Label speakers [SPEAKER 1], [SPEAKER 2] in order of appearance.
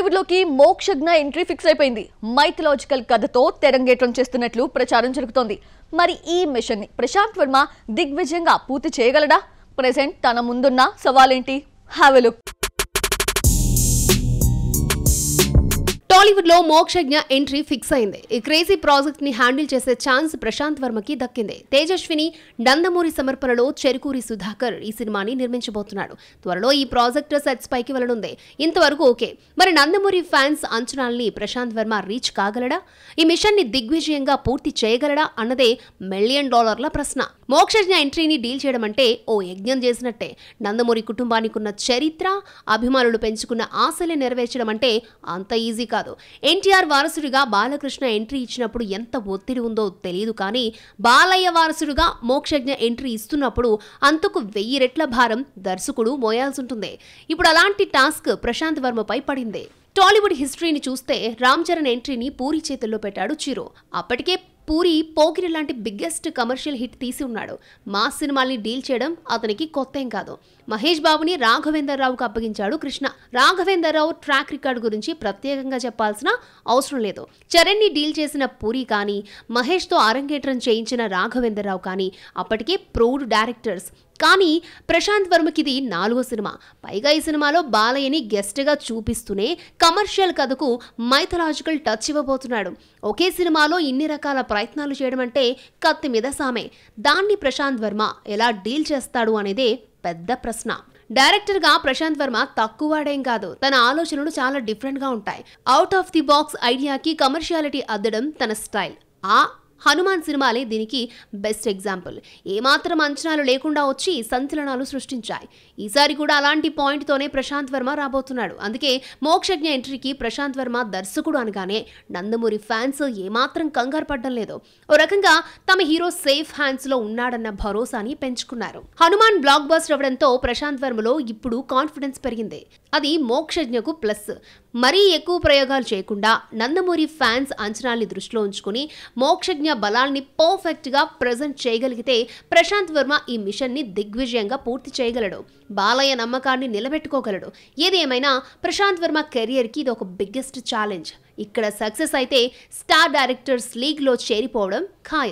[SPEAKER 1] టాలీవుడ్ లోకి Mokshagna entry fix అయిపోయింది mythological కథతో తెరంగేట్రం చేస్తున్నట్లు ప్రచారం జరుగుతోంది మరి ఈ మిషన్ ని ప్రశాంత్ వర్మ దిగ్విజయంగా పూర్తి చేయగలడా ప్రెసెంట్ తన ముందున్న సవాలేంటి హ్యావ్ ఎ లుక్ టాలీవుడ్ లో మోక్షజ్ఞ ఎంట్రీ ఫిక్స్ అయింది ఈ క్రేజీ ప్రాజెక్ట్ ని హ్యాండిల్ చేసే ఛాన్స్ ప్రశాంత్ వర్మకి దక్కింది తేజస్విని నందమూరి సమర్పణలో చెరుకూరి సుధాకర్ ఈ సినిమాని నిర్మించబోతున్నాడు త్వరలో ఈ ప్రాజెక్ట్ సెట్స్ పైకి వెళ్లనుంది ఇంతవరకు ఓకే మరి నందమూరి ఫ్యాన్స్ అంచనాల్ని ప్రశాంత్ వర్మ రీచ్ కాగలడా ఈ మిషన్ ని దిగ్విజయంగా పూర్తి చేయగలడా అన్నదే మిలియన్ డాలర్ల ప్రశ్న మోక్షజ్ఞ ఎంట్రీని డీల్ చేయడం అంటే ఓ యజ్ఞం చేసినట్టే నందమూరి కుటుంబానికి ఉన్న చరిత్ర అభిమానులు పెంచుకున్న ఆశలే నెరవేర్చడం అంటే అంత ఈజీ కాదు ఎన్టీఆర్ వారసుడిగా బాలకృష్ణ ఎంట్రీ ఇచ్చినప్పుడు ఎంత ఒత్తిడి ఉందో తెలియదు కానీ బాలయ్య వారసుడిగా మోక్షజ్ఞ ఎంట్రీ ఇస్తున్నప్పుడు అంతకు వెయ్యి రెట్ల భారం దర్శకుడు మోయాల్సుంటుంది ఇప్పుడు అలాంటి టాస్క్ ప్రశాంత్ వర్మపై పడింది టాలీవుడ్ హిస్టరీని చూస్తే రామ్ చరణ్ ఎంట్రీని పూరి చేతుల్లో పెట్టాడు చిరు అప్పటికే పూరి పోకిరి లాంటి బిగ్గెస్ట్ కమర్షియల్ హిట్ తీసి ఉన్నాడు మా సినిమాల్ని డీల్ చేయడం అతనికి కొత్త ఏం కాదు మహేష్ బాబుని రాఘవేందర్ రావుకు అప్పగించాడు కృష్ణ రాఘవేందర్ రావు ట్రాక్ రికార్డు గురించి ప్రత్యేకంగా చెప్పాల్సిన అవసరం లేదు చరణ్ని డీల్ చేసిన పూరి కానీ మహేష్తో అరంగేట్రం చేయించిన రాఘవేందర్ రావు కానీ అప్పటికే ప్రౌడ్ డైరెక్టర్స్ కానీ ప్రశాంత్ వర్మకి ఇది నాలుగో సినిమా పైగా ఈ సినిమాలో బాలయ్యని గెస్ట్గా చూపిస్తూనే కమర్షియల్ కథకు మైథలాజికల్ టచ్ ఇవ్వబోతున్నాడు ఒకే సినిమాలో ఇన్ని రకాల ప్రయత్నాలు చేయడం అంటే కత్తి మీద సామే దాన్ని ప్రశాంత్ వర్మ ఎలా డీల్ చేస్తాడు అనేదే పెద్ద ప్రశ్న డైరెక్టర్ గా ప్రశాంత్ వర్మ తక్కువ కాదు తన ఆలోచనలు చాలా డిఫరెంట్ గా ఉంటాయి అవుట్ ఆఫ్ ది బాక్స్ ఐడియాకి కమర్షియాలిటీ అద్దడం తన స్టైల్ ఆ హనుమాన్ సినిమాలే దీనికి బెస్ట్ ఎగ్జాంపుల్ ఏమాత్రం అంచనాలు లేకుండా వచ్చి సంచలనాలు సృష్టించాయి ఈసారి కూడా అలాంటి పాయింట్తోనే ప్రశాంత్ వర్మ రాబోతున్నాడు అందుకే మోక్షజ్ఞ ఎంట్రీకి ప్రశాంత్ వర్మ దర్శకుడు అనగానే నందమూరి ఫ్యాన్స్ ఏమాత్రం కంగారు పడ్డం లేదు ఓ రకంగా తమ హీరో సేఫ్ హ్యాండ్స్ లో ఉన్నాడన్న భరోసాని పెంచుకున్నారు హనుమాన్ బ్లాక్ బస్టర్ అవ్వడంతో ప్రశాంత్ వర్మలో ఇప్పుడు కాన్ఫిడెన్స్ పెరిగింది అది మోక్షజ్ఞకు ప్లస్ మరీ ఎక్కువ ప్రయోగాలు చేయకుండా నందమూరి ఫ్యాన్స్ అంచనాల్ని దృష్టిలో ఉంచుకుని మోక్షజ్ఞ సైన్య బలాల్ని గా ప్రజెంట్ చేయగలిగితే ప్రశాంత్ వర్మ ఈ మిషన్ ని దిగ్విజయంగా పూర్తి చేయగలడు బాలయ్య నమ్మకాన్ని నిలబెట్టుకోగలడు ఏది ఏమైనా ప్రశాంత్ వర్మ కి ఇది ఒక బిగ్గెస్ట్ ఛాలెంజ్ ఇక్కడ సక్సెస్ అయితే స్టార్ డైరెక్టర్స్ లీగ్ లో చేరిపోవడం ఖాయం